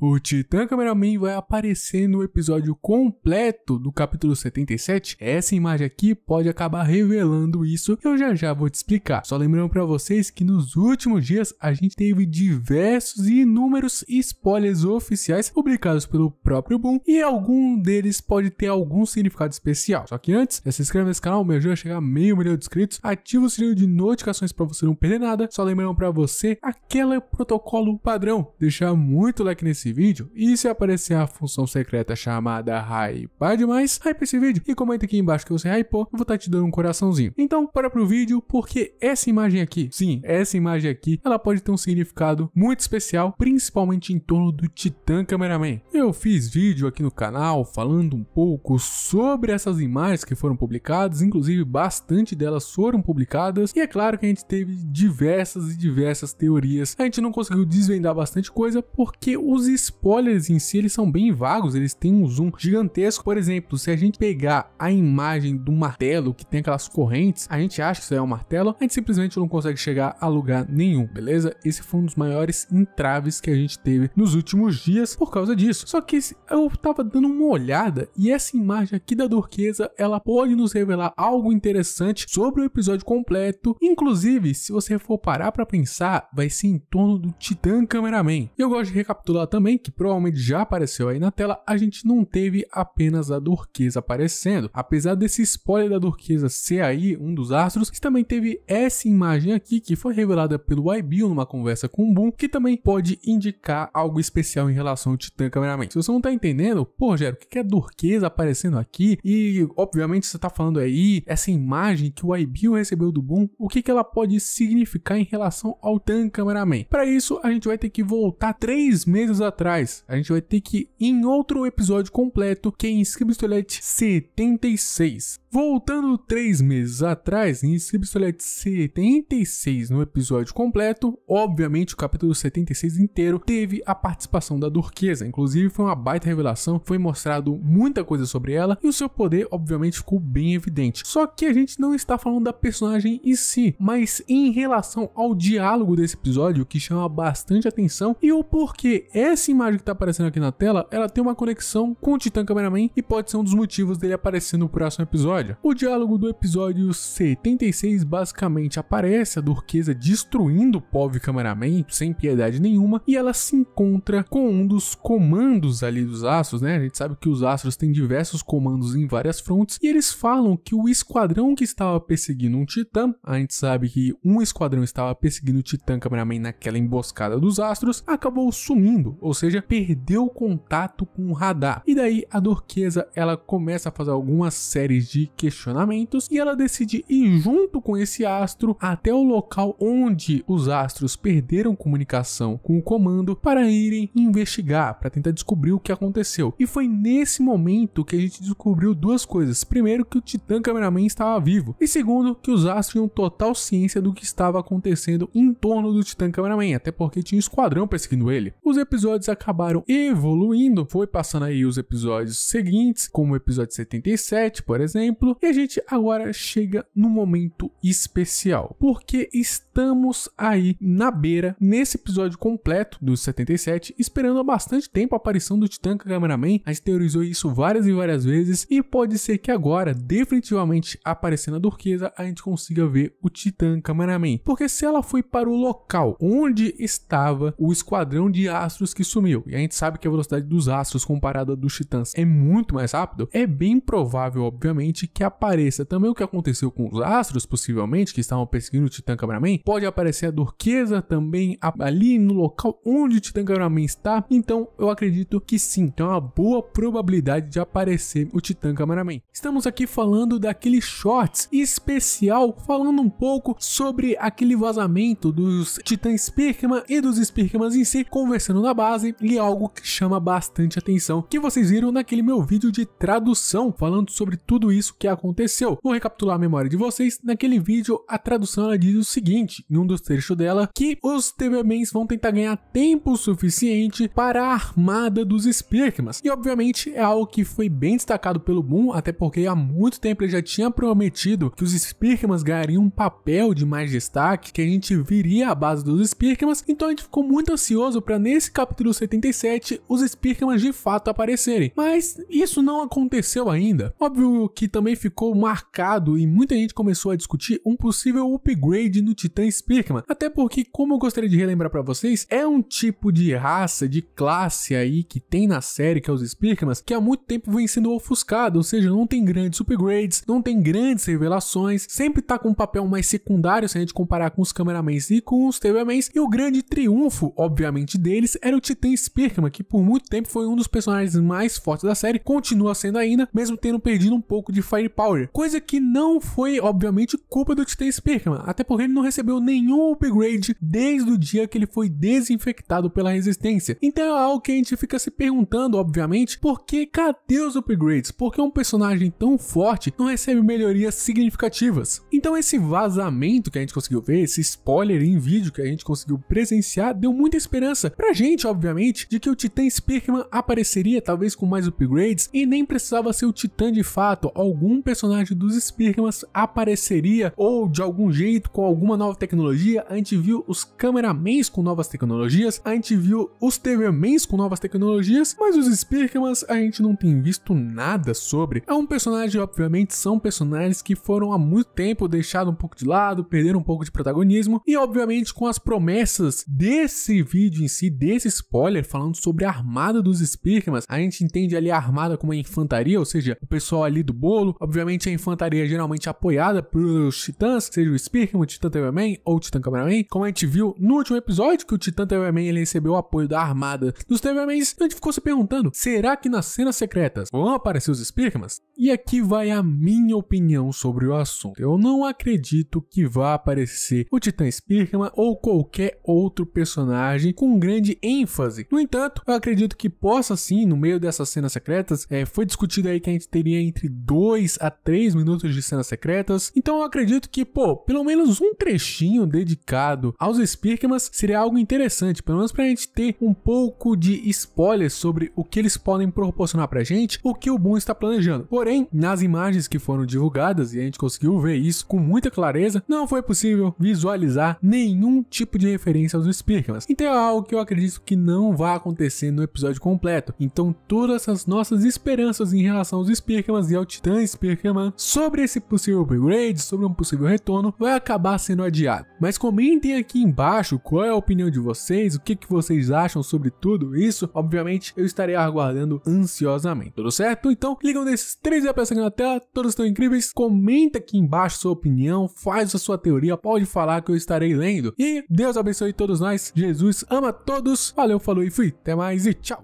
O Titã Cameraman vai aparecer no episódio completo do capítulo 77. É essa imagem aqui pode acabar revelando isso, eu já já vou te explicar. Só lembrando para vocês que nos últimos dias a gente teve diversos e inúmeros spoilers oficiais publicados pelo próprio Boom e algum deles pode ter algum significado especial. Só que antes, já se inscreve nesse canal, me ajuda a chegar a meio milhão de inscritos, ativa o sininho de notificações para você não perder nada. Só lembrando para você aquele é protocolo padrão, deixar muito like nesse esse vídeo. E se aparecer a função secreta chamada hypar demais, hype esse vídeo e comenta aqui embaixo que você hypou, eu vou estar tá te dando um coraçãozinho. Então, para pro vídeo, porque essa imagem aqui, sim, essa imagem aqui, ela pode ter um significado muito especial, principalmente em torno do Titã Cameraman. Eu fiz vídeo aqui no canal falando um pouco sobre essas imagens que foram publicadas, inclusive bastante delas foram publicadas, e é claro que a gente teve diversas e diversas teorias. A gente não conseguiu desvendar bastante coisa porque os spoilers em si, eles são bem vagos, eles têm um zoom gigantesco. Por exemplo, se a gente pegar a imagem do martelo que tem aquelas correntes, a gente acha que isso é um martelo, a gente simplesmente não consegue chegar a lugar nenhum, beleza? Esse foi um dos maiores entraves que a gente teve nos últimos dias por causa disso. Só que eu tava dando uma olhada e essa imagem aqui da Durquesa, ela pode nos revelar algo interessante sobre o episódio completo. Inclusive, se você for parar para pensar, vai ser em torno do Titã Cameraman. E eu gosto de recapitular também também, que provavelmente já apareceu aí na tela, a gente não teve apenas a Turquesa aparecendo. Apesar desse spoiler da Turquesa ser aí um dos astros, que também teve essa imagem aqui, que foi revelada pelo Ibio numa conversa com o Boom, que também pode indicar algo especial em relação ao Titã Cameraman. Se você não tá entendendo, pô, Gero, o que é Turquesa aparecendo aqui? E, obviamente, você tá falando aí, essa imagem que o Ibio recebeu do Boom, o que, que ela pode significar em relação ao Titan Cameraman? Para isso, a gente vai ter que voltar três meses atrás atrás, a gente vai ter que ir em outro episódio completo, que é em Scriptolete 76. Voltando três meses atrás, em Scriptolete 76, no episódio completo, obviamente o capítulo 76 inteiro teve a participação da Durquesa. Inclusive, foi uma baita revelação, foi mostrado muita coisa sobre ela e o seu poder, obviamente, ficou bem evidente. Só que a gente não está falando da personagem em si, mas em relação ao diálogo desse episódio, que chama bastante atenção e o porquê esse essa imagem que tá aparecendo aqui na tela, ela tem uma conexão com o Titã Cameraman e pode ser um dos motivos dele aparecer no próximo episódio. O diálogo do episódio 76 basicamente aparece a Durquesa destruindo o pobre Cameraman sem piedade nenhuma e ela se encontra com um dos comandos ali dos Astros, né? A gente sabe que os Astros têm diversos comandos em várias frontes e eles falam que o esquadrão que estava perseguindo um Titã, a gente sabe que um esquadrão estava perseguindo o Titã Cameraman naquela emboscada dos Astros, acabou sumindo, ou seja, perdeu o contato com o radar. E daí a Dorquesa ela começa a fazer algumas séries de questionamentos e ela decide ir junto com esse astro até o local onde os astros perderam comunicação com o comando para irem investigar, para tentar descobrir o que aconteceu. E foi nesse momento que a gente descobriu duas coisas. Primeiro, que o Titã Cameraman estava vivo. E segundo, que os astros tinham total ciência do que estava acontecendo em torno do Titã Cameraman, até porque tinha um esquadrão perseguindo ele. Os episódios episódios acabaram evoluindo, foi passando aí os episódios seguintes, como o episódio 77, por exemplo, e a gente agora chega no momento especial, porque estamos aí na beira, nesse episódio completo do 77, esperando há bastante tempo a aparição do Titã Cameraman, a gente teorizou isso várias e várias vezes, e pode ser que agora, definitivamente aparecendo a Durquesa, a gente consiga ver o Titã Cameraman, porque se ela foi para o local onde estava o esquadrão de astros que sumiu, e a gente sabe que a velocidade dos astros comparada dos titãs é muito mais rápido, é bem provável, obviamente, que apareça também o que aconteceu com os astros, possivelmente, que estavam perseguindo o Titã Cameraman. Pode aparecer a Dorquesa também ali no local onde o Titã Cameraman está. Então, eu acredito que sim, tem então, é uma boa probabilidade de aparecer o Titã Cameraman. Estamos aqui falando daquele shorts especial, falando um pouco sobre aquele vazamento dos Titãs Spearman e dos Spearman em si, conversando na base fazem e é algo que chama bastante atenção, que vocês viram naquele meu vídeo de tradução falando sobre tudo isso que aconteceu. Vou recapitular a memória de vocês. Naquele vídeo, a tradução ela diz o seguinte, em um dos trechos dela, que os TVMans vão tentar ganhar tempo suficiente para a armada dos Spearkmans. E obviamente é algo que foi bem destacado pelo Moon, até porque há muito tempo ele já tinha prometido que os Spearkmans ganhariam um papel de mais destaque, que a gente viria à base dos Spearkmans. Então a gente ficou muito ansioso para nesse capítulo 77 os Spearmans de fato aparecerem, mas isso não aconteceu ainda. Óbvio que também ficou marcado e muita gente começou a discutir um possível upgrade no Titã Spearman, até porque, como eu gostaria de relembrar para vocês, é um tipo de raça, de classe aí que tem na série, que é os Spearmans, que há muito tempo vem sendo ofuscado, ou seja, não tem grandes upgrades, não tem grandes revelações, sempre tá com um papel mais secundário se a gente comparar com os cameramans e com os TVMans, e o grande triunfo, obviamente, deles era o Titã tem Spearman, que por muito tempo foi um dos personagens mais fortes da série, continua sendo ainda, mesmo tendo perdido um pouco de firepower. Coisa que não foi, obviamente, culpa do Titan Spearman, até porque ele não recebeu nenhum upgrade desde o dia que ele foi desinfectado pela resistência. Então é algo que a gente fica se perguntando, obviamente, por que cadê os upgrades? Por que um personagem tão forte não recebe melhorias significativas? Então esse vazamento que a gente conseguiu ver, esse spoiler em vídeo que a gente conseguiu presenciar, deu muita esperança pra gente, obviamente obviamente, de que o Titã Spearman apareceria talvez com mais upgrades e nem precisava ser o Titã de fato, algum personagem dos Spearmans apareceria ou de algum jeito com alguma nova tecnologia. A gente viu os cameramans com novas tecnologias, a gente viu os TVmans com novas tecnologias, mas os Spearmans a gente não tem visto nada sobre. É um personagem, obviamente, são personagens que foram há muito tempo deixados um pouco de lado, perderam um pouco de protagonismo e, obviamente, com as promessas desse vídeo em si, desse spoiler spoiler falando sobre a armada dos Spearmans. A gente entende ali a armada como a infantaria, ou seja, o pessoal ali do bolo. Obviamente a infantaria é geralmente apoiada pelos titãs, seja o Spearman, o Titã Tailman ou o Titã Cameraman. Como a gente viu no último episódio que o Titã Tailman ele recebeu o apoio da armada dos Tailmans, a gente ficou se perguntando, será que nas cenas secretas vão aparecer os Spearmans? E aqui vai a minha opinião sobre o assunto. Eu não acredito que vá aparecer o Titã Spearman ou qualquer outro personagem com grande ênfase fuzzy. No entanto, eu acredito que possa sim, no meio dessas cenas secretas, é, foi discutido aí que a gente teria entre 2 a 3 minutos de cenas secretas, então eu acredito que, pô, pelo menos um trechinho dedicado aos Spearkmans seria algo interessante, pelo menos pra gente ter um pouco de spoiler sobre o que eles podem proporcionar pra gente, o que o Boon está planejando. Porém, nas imagens que foram divulgadas, e a gente conseguiu ver isso com muita clareza, não foi possível visualizar nenhum tipo de referência aos Spearkmans. Então é algo que eu acredito que não vai acontecer no episódio completo. Então todas as nossas esperanças em relação aos Spearmans e ao Titã Spearman sobre esse possível upgrade, sobre um possível retorno, vai acabar sendo adiado. Mas comentem aqui embaixo qual é a opinião de vocês, o que, que vocês acham sobre tudo isso. Obviamente eu estarei aguardando ansiosamente, tudo certo? Então ligam nesses três apps aqui na tela, todos estão incríveis. Comenta aqui embaixo sua opinião, faz a sua teoria, pode falar que eu estarei lendo. E Deus abençoe todos nós, Jesus ama todos, valeu! Léo falou e fui. Até mais e tchau!